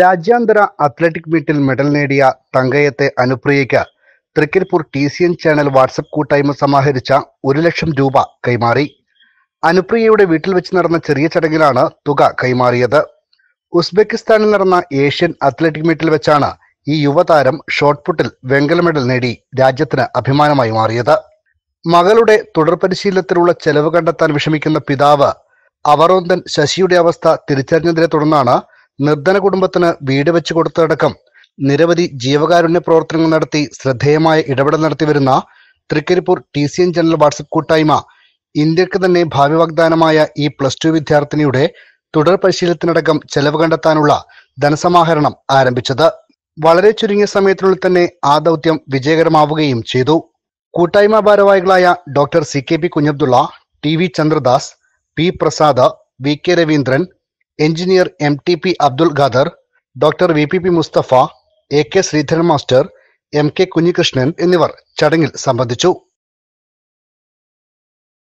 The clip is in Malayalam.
രാജ്യാന്തര അത്ലറ്റിക് മീറ്റിൽ മെഡൽ നേടിയ തങ്കയത്തെ അനുപ്രിയയ്ക്ക് Thrikkaripur T C N channel WhatsApp കൂട്ടായ്മ സമാഹരിച്ച ഒരു ലക്ഷം രൂപ കൈമാറി അനുപ്രിയയുടെ വീട്ടിൽ വെച്ച് നടന്ന ചെറിയ ചടങ്ങിലാണ് തുക കൈമാറിയത് ഉസ്ബെക്കിസ്ഥാനിൽ നടന്ന ഏഷ്യൻ അത്ലറ്റിക് മീറ്റിൽ വെച്ചാണ് ഈ യുവതാരം ഷോർട്ട് പുട്ടിൽ വെങ്കല മെഡൽ നേടി രാജ്യത്തിന് അഭിമാനമായി മാറിയത് മകളുടെ തുടർ പരിശീലനത്തിലുള്ള ചെലവ് കണ്ടെത്താൻ വിഷമിക്കുന്ന പിതാവ് അവറോന്തൻ ശശിയുടെ അവസ്ഥ തിരിച്ചറിഞ്ഞതിനെ തുടർന്നാണ് നിർധന കുടുംബത്തിന് വീട് വെച്ചു കൊടുത്തടക്കം നിരവധി ജീവകാരുണ്യ പ്രവർത്തനങ്ങൾ നടത്തി ശ്രദ്ധേയമായ ഇടപെടൽ നടത്തി വരുന്ന Thrikkaripur T C N general WhatsApp കൂട്ടായ്മ ഇന്ത്യക്ക് തന്നെ ഭാവി വാഗ്ദാനമായ ഈ പ്ലസ് ടു വിദ്യാർത്ഥിനിയുടെ തുടർ പരിശീലനത്തിനടക്കം ചെലവ് കണ്ടെത്താനുള്ള ധനസമാഹരണം ആരംഭിച്ചത് വളരെ ചുരുങ്ങിയ സമയത്തിനുള്ളിൽ തന്നെ ആ ദൗത്യം വിജയകരമാവുകയും ചെയ്തു കൂട്ടായ്മ ഭാരവാഹികളായ doctor C K P Kunhabdulla T V Chandradas P Prasad V K Raveendran engineer M T P Abdul Khader doctor V P P Musthafa A K Sreedharan master M K Kunhikrishnan എന്നിവർ ചടങ്ങിൽ സംബന്ധിച്ചു